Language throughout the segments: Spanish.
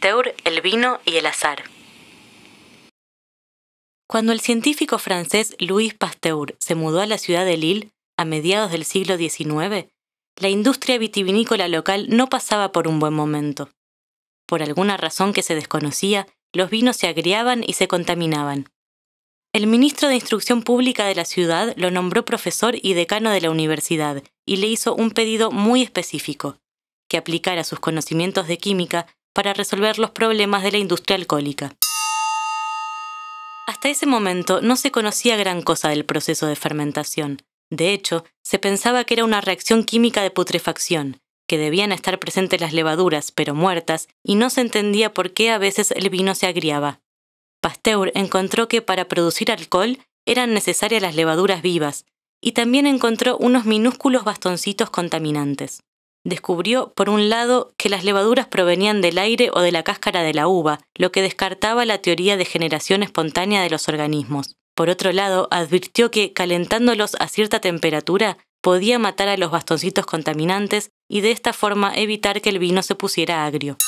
Pasteur, el vino y el azar. Cuando el científico francés Louis Pasteur se mudó a la ciudad de Lille a mediados del siglo XIX, la industria vitivinícola local no pasaba por un buen momento. Por alguna razón que se desconocía, los vinos se agriaban y se contaminaban. El ministro de Instrucción Pública de la ciudad lo nombró profesor y decano de la universidad y le hizo un pedido muy específico, que aplicara sus conocimientos de química para resolver los problemas de la industria alcohólica. Hasta ese momento no se conocía gran cosa del proceso de fermentación. De hecho, se pensaba que era una reacción química de putrefacción, que debían estar presentes las levaduras, pero muertas, y no se entendía por qué a veces el vino se agriaba. Pasteur encontró que para producir alcohol eran necesarias las levaduras vivas, y también encontró unos minúsculos bastoncitos contaminantes descubrió, por un lado, que las levaduras provenían del aire o de la cáscara de la uva, lo que descartaba la teoría de generación espontánea de los organismos. Por otro lado, advirtió que, calentándolos a cierta temperatura, podía matar a los bastoncitos contaminantes y de esta forma evitar que el vino se pusiera agrio.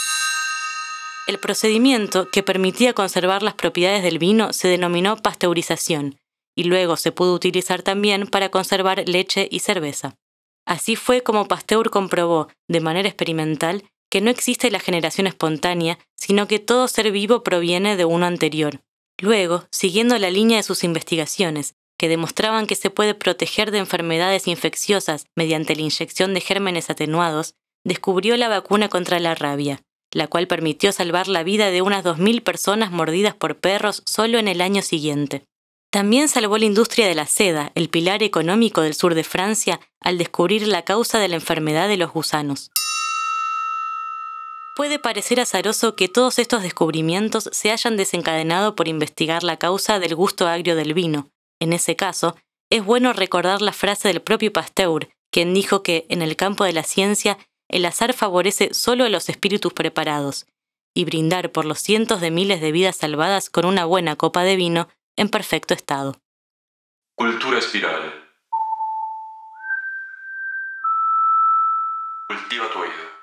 El procedimiento que permitía conservar las propiedades del vino se denominó pasteurización, y luego se pudo utilizar también para conservar leche y cerveza. Así fue como Pasteur comprobó, de manera experimental, que no existe la generación espontánea, sino que todo ser vivo proviene de uno anterior. Luego, siguiendo la línea de sus investigaciones, que demostraban que se puede proteger de enfermedades infecciosas mediante la inyección de gérmenes atenuados, descubrió la vacuna contra la rabia, la cual permitió salvar la vida de unas 2.000 personas mordidas por perros solo en el año siguiente. También salvó la industria de la seda, el pilar económico del sur de Francia, al descubrir la causa de la enfermedad de los gusanos. Puede parecer azaroso que todos estos descubrimientos se hayan desencadenado por investigar la causa del gusto agrio del vino. En ese caso, es bueno recordar la frase del propio Pasteur, quien dijo que, en el campo de la ciencia, el azar favorece solo a los espíritus preparados, y brindar por los cientos de miles de vidas salvadas con una buena copa de vino en perfecto estado. Cultura espiral. Cultiva tu oído.